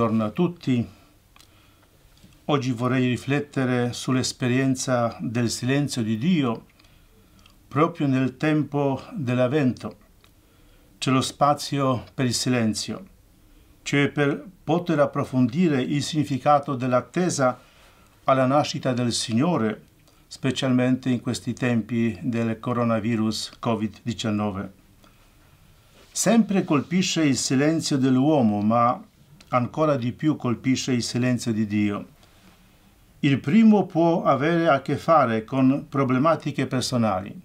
Buongiorno a tutti. Oggi vorrei riflettere sull'esperienza del silenzio di Dio proprio nel tempo dell'Avvento. C'è lo spazio per il silenzio, cioè per poter approfondire il significato dell'attesa alla nascita del Signore, specialmente in questi tempi del coronavirus Covid-19. Sempre colpisce il silenzio dell'uomo, ma ancora di più colpisce il silenzio di Dio. Il primo può avere a che fare con problematiche personali,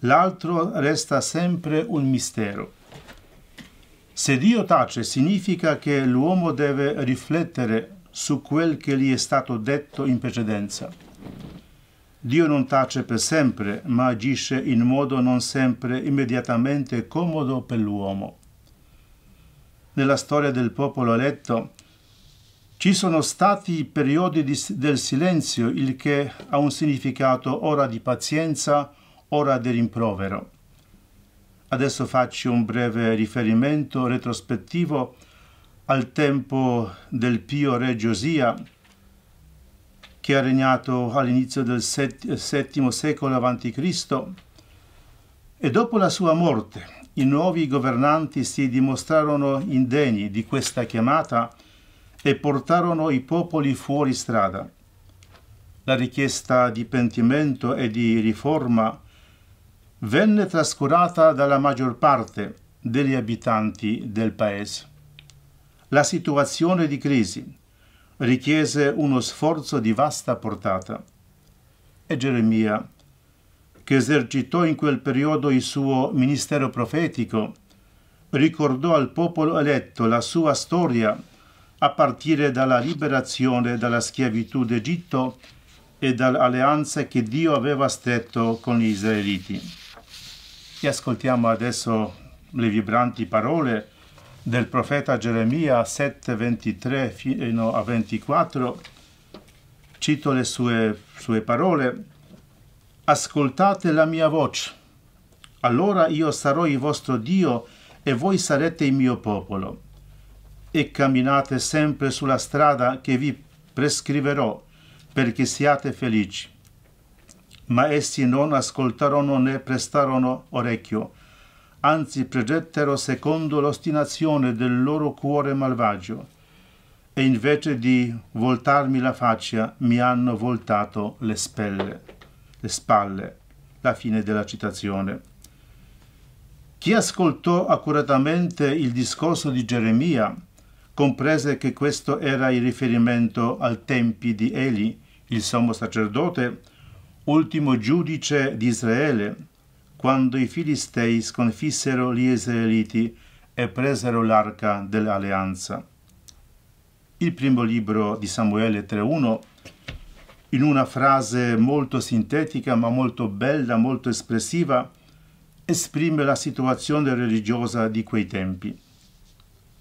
l'altro resta sempre un mistero. Se Dio tace significa che l'uomo deve riflettere su quel che gli è stato detto in precedenza. Dio non tace per sempre, ma agisce in modo non sempre immediatamente comodo per l'uomo nella storia del popolo eletto, ci sono stati periodi di, del silenzio, il che ha un significato ora di pazienza, ora di rimprovero. Adesso faccio un breve riferimento retrospettivo al tempo del pio re Giosia, che ha regnato all'inizio del VII secolo a.C., e dopo la sua morte i nuovi governanti si dimostrarono indegni di questa chiamata e portarono i popoli fuori strada. La richiesta di pentimento e di riforma venne trascurata dalla maggior parte degli abitanti del paese. La situazione di crisi richiese uno sforzo di vasta portata e Geremia che esercitò in quel periodo il suo ministero profetico, ricordò al popolo eletto la sua storia a partire dalla liberazione dalla schiavitù d'Egitto e dall'alleanza che Dio aveva stretto con gli israeliti. E ascoltiamo adesso le vibranti parole del profeta Geremia 7, 23 fino a 24. Cito le sue, sue parole ascoltate la mia voce. Allora io sarò il vostro Dio e voi sarete il mio popolo. E camminate sempre sulla strada che vi prescriverò, perché siate felici. Ma essi non ascoltarono né prestarono orecchio, anzi pregettero secondo l'ostinazione del loro cuore malvagio. E invece di voltarmi la faccia, mi hanno voltato le spelle le spalle. La fine della citazione. Chi ascoltò accuratamente il discorso di Geremia comprese che questo era il riferimento al tempi di Eli, il sommo sacerdote, ultimo giudice di Israele, quando i Filistei sconfissero gli Israeliti e presero l'arca dell'alleanza. Il primo libro di Samuele 3.1 in una frase molto sintetica ma molto bella, molto espressiva, esprime la situazione religiosa di quei tempi.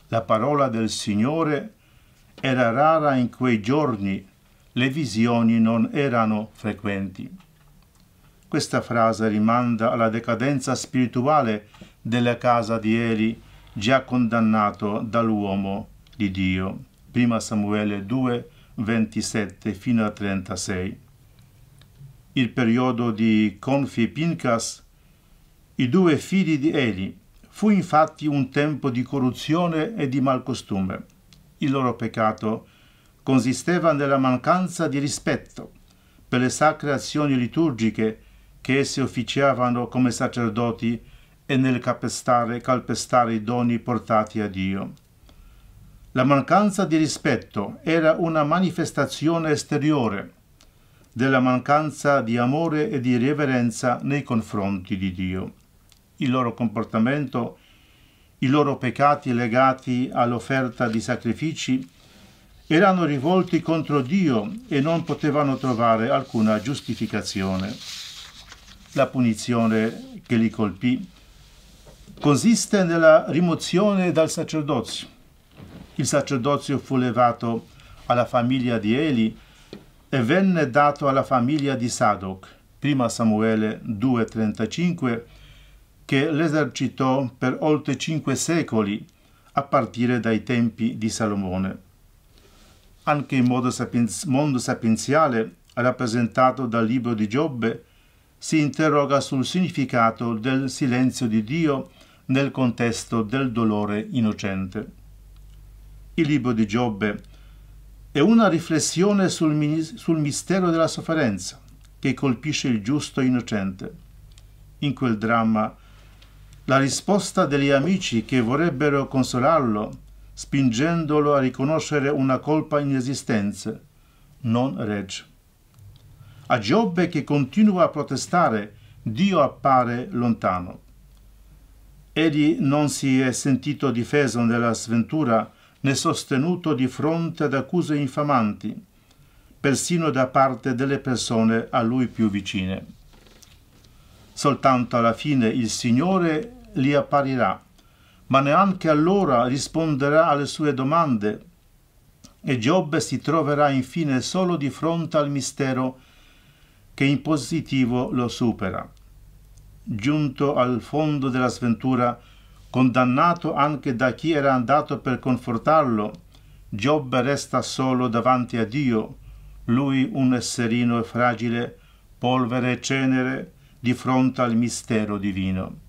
La parola del Signore era rara in quei giorni, le visioni non erano frequenti. Questa frase rimanda alla decadenza spirituale della casa di Eli, già condannato dall'uomo di Dio. Prima Samuele 2, 27 fino a 36. Il periodo di Confi Pincas, i due figli di Eli, fu infatti un tempo di corruzione e di malcostume. Il loro peccato consisteva nella mancanza di rispetto per le sacre azioni liturgiche che essi officiavano come sacerdoti e nel calpestare, calpestare i doni portati a Dio. La mancanza di rispetto era una manifestazione esteriore della mancanza di amore e di reverenza nei confronti di Dio. Il loro comportamento, i loro peccati legati all'offerta di sacrifici erano rivolti contro Dio e non potevano trovare alcuna giustificazione. La punizione che li colpì consiste nella rimozione dal sacerdozio il sacerdozio fu levato alla famiglia di Eli e venne dato alla famiglia di Sadoc, 1 Samuele 2,35, che l'esercitò per oltre cinque secoli a partire dai tempi di Salomone. Anche in modo sapienz mondo sapienziale, rappresentato dal libro di Giobbe, si interroga sul significato del silenzio di Dio nel contesto del dolore innocente il libro di Giobbe è una riflessione sul, sul mistero della sofferenza che colpisce il giusto innocente. In quel dramma, la risposta degli amici che vorrebbero consolarlo, spingendolo a riconoscere una colpa in esistenza, non regge. A Giobbe che continua a protestare, Dio appare lontano. Egli non si è sentito difeso nella sventura né sostenuto di fronte ad accuse infamanti, persino da parte delle persone a lui più vicine. Soltanto alla fine il Signore li apparirà, ma neanche allora risponderà alle sue domande e Giobbe si troverà infine solo di fronte al mistero che in positivo lo supera. Giunto al fondo della sventura, condannato anche da chi era andato per confortarlo, Giobbe resta solo davanti a Dio, lui un esserino fragile, polvere e cenere, di fronte al mistero divino.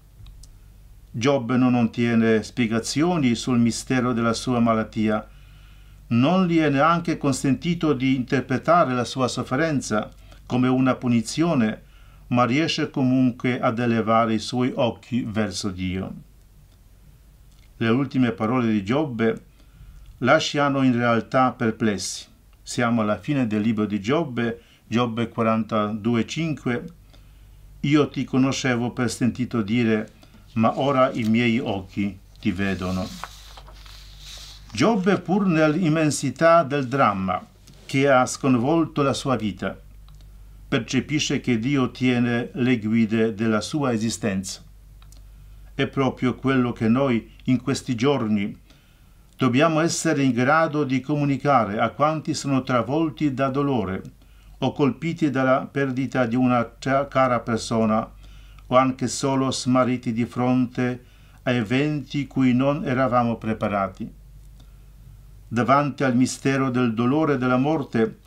Giobbe non ottiene spiegazioni sul mistero della sua malattia, non gli è neanche consentito di interpretare la sua sofferenza come una punizione, ma riesce comunque ad elevare i suoi occhi verso Dio le ultime parole di Giobbe lasciano in realtà perplessi. Siamo alla fine del libro di Giobbe, Giobbe 42,5. Io ti conoscevo per sentito dire, ma ora i miei occhi ti vedono. Giobbe pur nell'immensità del dramma che ha sconvolto la sua vita, percepisce che Dio tiene le guide della sua esistenza è proprio quello che noi in questi giorni dobbiamo essere in grado di comunicare a quanti sono travolti da dolore o colpiti dalla perdita di una cara persona o anche solo smarriti di fronte a eventi cui non eravamo preparati. Davanti al mistero del dolore e della morte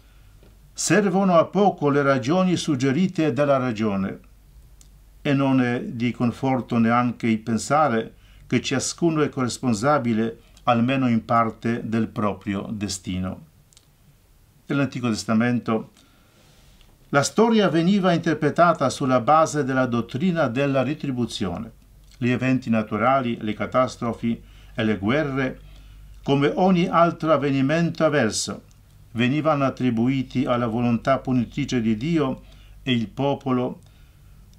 servono a poco le ragioni suggerite dalla ragione e non è di conforto neanche il pensare che ciascuno è corresponsabile almeno in parte del proprio destino. Nell'Antico Testamento la storia veniva interpretata sulla base della dottrina della retribuzione. Gli eventi naturali, le catastrofi e le guerre, come ogni altro avvenimento avverso, venivano attribuiti alla volontà punitrice di Dio e il popolo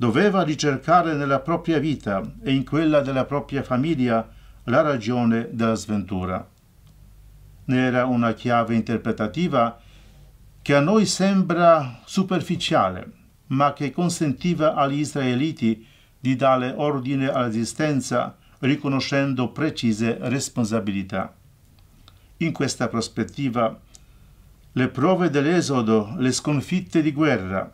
doveva ricercare nella propria vita e in quella della propria famiglia la ragione della sventura. Ne era una chiave interpretativa che a noi sembra superficiale, ma che consentiva agli israeliti di dare ordine all'esistenza riconoscendo precise responsabilità. In questa prospettiva, le prove dell'esodo, le sconfitte di guerra,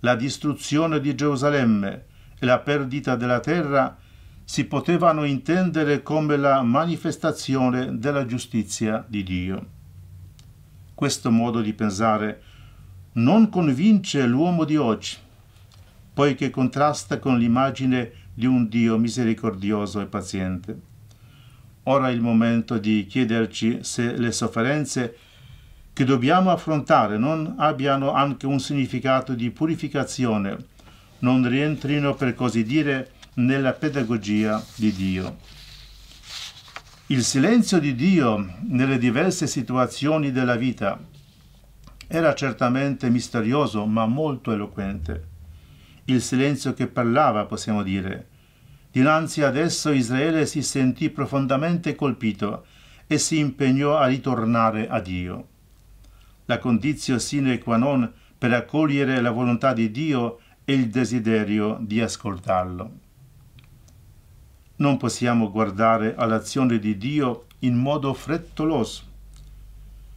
la distruzione di Gerusalemme e la perdita della terra si potevano intendere come la manifestazione della giustizia di Dio. Questo modo di pensare non convince l'uomo di oggi, poiché contrasta con l'immagine di un Dio misericordioso e paziente. Ora è il momento di chiederci se le sofferenze che dobbiamo affrontare non abbiano anche un significato di purificazione, non rientrino per così dire nella pedagogia di Dio. Il silenzio di Dio nelle diverse situazioni della vita era certamente misterioso ma molto eloquente. Il silenzio che parlava, possiamo dire. Dinanzi ad esso Israele si sentì profondamente colpito e si impegnò a ritornare a Dio la condizio sine qua non per accogliere la volontà di Dio e il desiderio di ascoltarlo. Non possiamo guardare all'azione di Dio in modo frettoloso.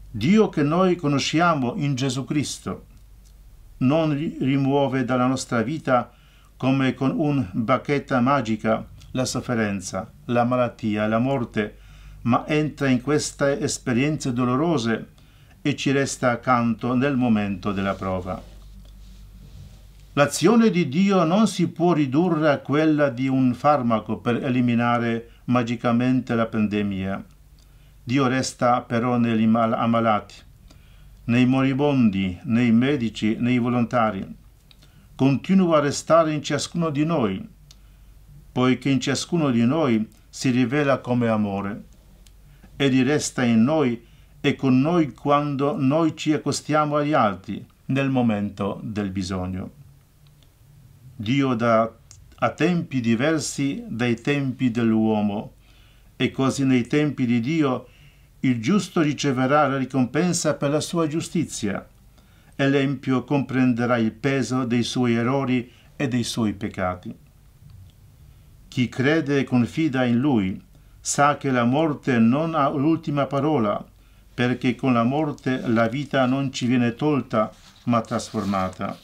Dio che noi conosciamo in Gesù Cristo non rimuove dalla nostra vita come con un bacchetta magica la sofferenza, la malattia, la morte, ma entra in queste esperienze dolorose e ci resta accanto nel momento della prova. L'azione di Dio non si può ridurre a quella di un farmaco per eliminare magicamente la pandemia. Dio resta però negli ammalati, nei moribondi, nei medici, nei volontari. Continua a restare in ciascuno di noi, poiché in ciascuno di noi si rivela come amore, ed resta in noi è con noi quando noi ci accostiamo agli altri nel momento del bisogno. Dio dà a tempi diversi dai tempi dell'uomo e così nei tempi di Dio il giusto riceverà la ricompensa per la sua giustizia e l'empio comprenderà il peso dei suoi errori e dei suoi peccati. Chi crede e confida in Lui sa che la morte non ha l'ultima parola perché con la morte la vita non ci viene tolta ma trasformata.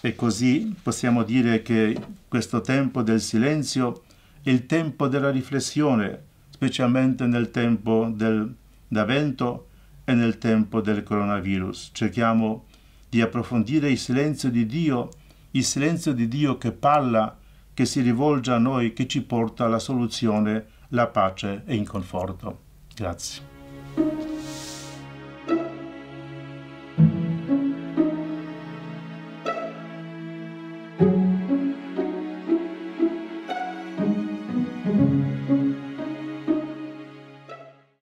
E così possiamo dire che questo tempo del silenzio è il tempo della riflessione, specialmente nel tempo del e nel tempo del coronavirus. Cerchiamo di approfondire il silenzio di Dio, il silenzio di Dio che parla, che si rivolge a noi, che ci porta alla soluzione, la pace e il conforto. Grazie.